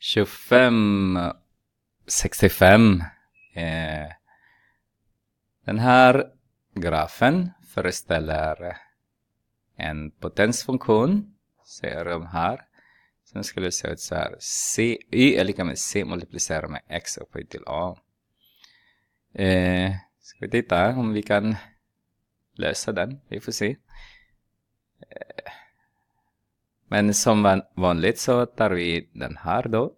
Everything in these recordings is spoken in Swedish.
25, 65. Eh, den här grafen föreställer en potensfunktion. Ser de här. Sen skulle det se ut så här. C, y är lika med c multiplicerat med x upphöjt till a. Eh, ska vi titta om vi kan lösa den. Vi får se. Eh, men som vanligt så tar vi den här då.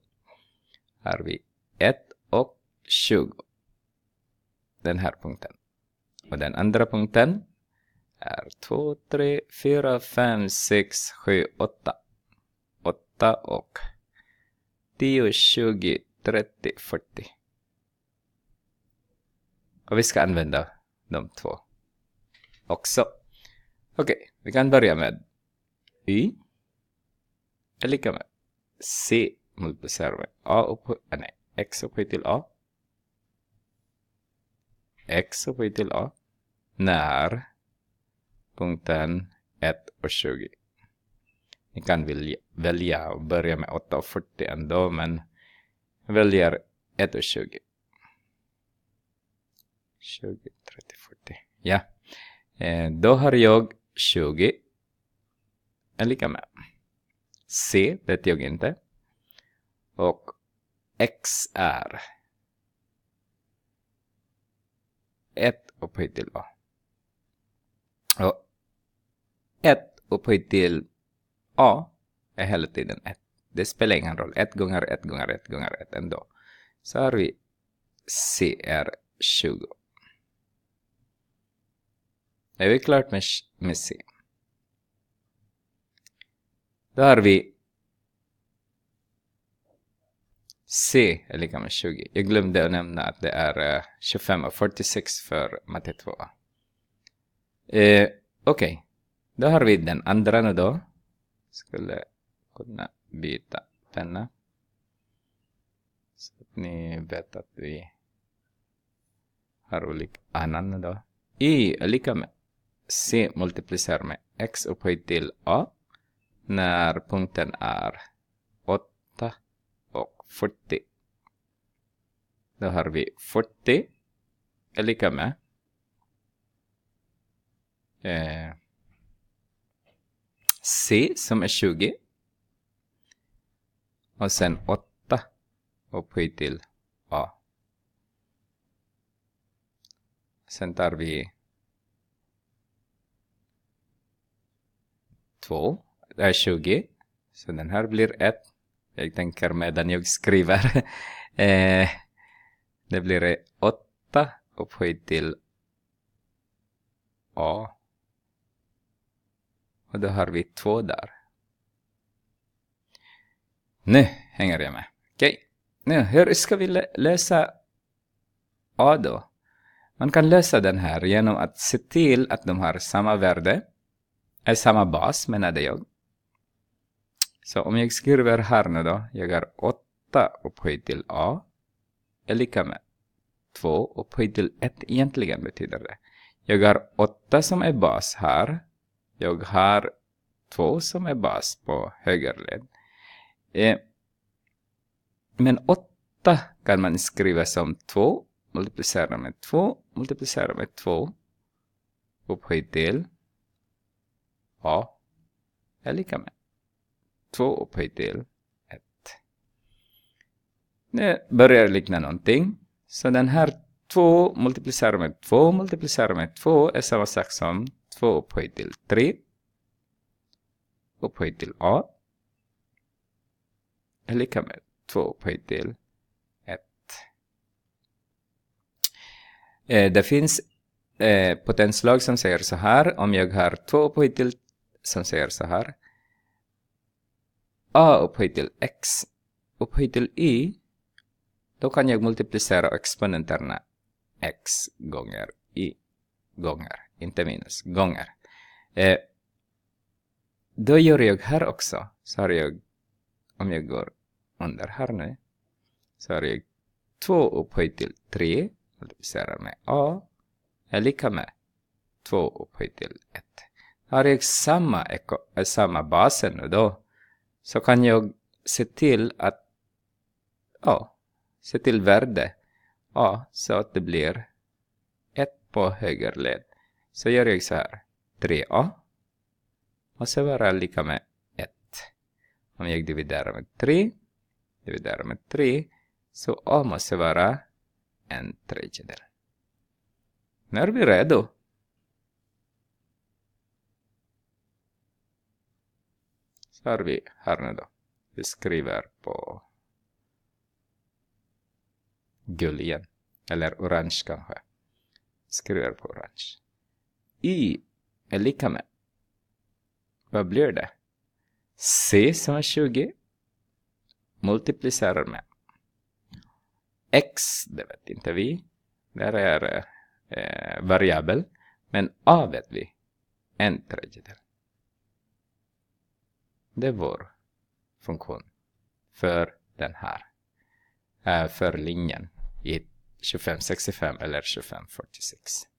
Här har vi 1 och 20. Den här punkten. Och den andra punkten är 2, 3, 4, 5, 6, 7, 8. 8 och 10, 20, 30, 40. Och vi ska använda de två också. Okej, okay, vi kan börja med Y är lika med C multiplicerat med A upphöjt, äh, nej, X upphöjt till A. X upphöjt till A när punkten 1 och 20. Ni kan välja, välja och börja med 8 och 40 ändå, men väljer 1 och 20. 20, 30, 40. Ja, eh, då har jag 20 är lika med C, vet jag inte. Och X är 1 upphöjt till A. Och 1 upphöjt till A är hela tiden 1. Det spelar ingen roll. 1 gånger 1 gånger 1 gånger 1 ändå. Så har vi CR20. Är vi klart med, med C? Då har vi C är lika med 20. Jag glömde att nämna att det är 25 eh, och 46 för matte 2. Eh, Okej, okay. då har vi den andra nu då. Skulle kunna byta penna. Så att ni vet att vi har olika annan då. I är lika med C multiplicerar med X upphöjt till A när punkten är 8 och 40. Då har vi 40 är lika med eh, C som är 20. Och sen 8 upphöjt till A. Sen tar vi 2 är 20. Så den här blir 1. Jag tänker medan jag skriver. eh, det blir 8 upphöjt till A. Och då har vi 2 där. Nu hänger jag med. Okej. Okay. Nu, hur ska vi lösa A då? Man kan lösa den här genom att se till att de har samma värde, är samma bas menade jag. Så om jag skriver här nu då, jag har 8 upphöjt till a är lika med 2 upphöjt till 1 egentligen betyder det. Jag har 8 som är bas här. Jag har 2 som är bas på högerled. Eh, men 8 kan man skriva som 2 multiplicera med 2 multiplicera med 2 upphöjt till a är lika med 2 upphöjt till 1. Nu börjar det likna någonting. Så den här 2 multiplicerar med 2 multiplicerar med 2 är samma sak som 2 upphöjt till 3 upphöjt till a är lika med 2 upphöjt till 1. det finns eh, potenslag som säger så här. Om jag har 2 upphöjt till som säger så här a upphöjt till x upphöjt till y, då kan jag multiplicera exponenterna x gånger y gånger, inte minus, gånger. Eh, då gör jag här också, så har jag, om jag går under här nu, så har jag 2 upphöjt till 3, multiplicerar med a, är lika med 2 upphöjt till 1. Har jag samma, eh, samma basen nu då, så kan jag se till att ja, se till värde ja, så att det blir 1 på höger led. Så gör jag så här 3a och så vara lika med 1. Om jag dividerar med 3 dividerar med 3 så a måste vara en tredjedel. Nu är vi redo. Så är vi här nu då. Vi skriver på gul igen. Eller orange kanske. Skriver på orange. Y är lika med. Vad blir det? C som är 20 multiplicerar med. X, det vet inte vi. Där är eh, variabel. Men A vet vi. En tredjedel. Det vår funktion för den här, äh, för linjen i 2565 eller 2546.